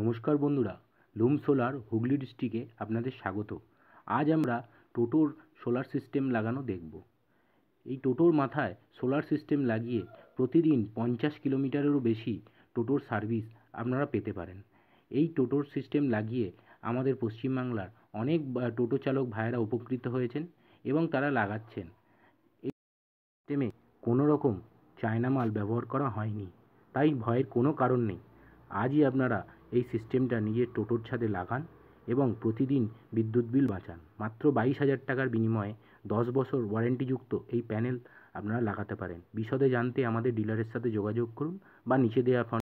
নমস্কার বন্ধুরা লুম সোলার হুগলি ডিস্ট্রিক্টে আপনাদের স্বাগত আজ আমরা টোটোর সোলার সিস্টেম লাগানো দেখব এই টোটোর মাথায় সোলার সিস্টেম লাগিয়ে প্রতিদিন পঞ্চাশ কিলোমিটারেরও বেশি টোটোর সার্ভিস আপনারা পেতে পারেন এই টোটোর সিস্টেম লাগিয়ে আমাদের পশ্চিমবাংলার অনেক টোটো চালক ভাইয়েরা উপকৃত হয়েছেন এবং তারা লাগাচ্ছেন এই সিস্টেমে কোনো রকম চায়না মাল ব্যবহার করা হয়নি তাই ভয়ের কোনো কারণ নেই আজই আপনারা এই সিস্টেমটা নিজের টোটোর ছাদে লাগান এবং প্রতিদিন বিদ্যুৎ বিল বাঁচান মাত্র বাইশ হাজার টাকার বিনিময়ে দশ বছর ওয়ারেন্টিযুক্ত এই প্যানেল আপনারা লাগাতে পারেন বিশদে জানতে আমাদের ডিলারের সাথে যোগাযোগ করুন বা নিচে দেওয়া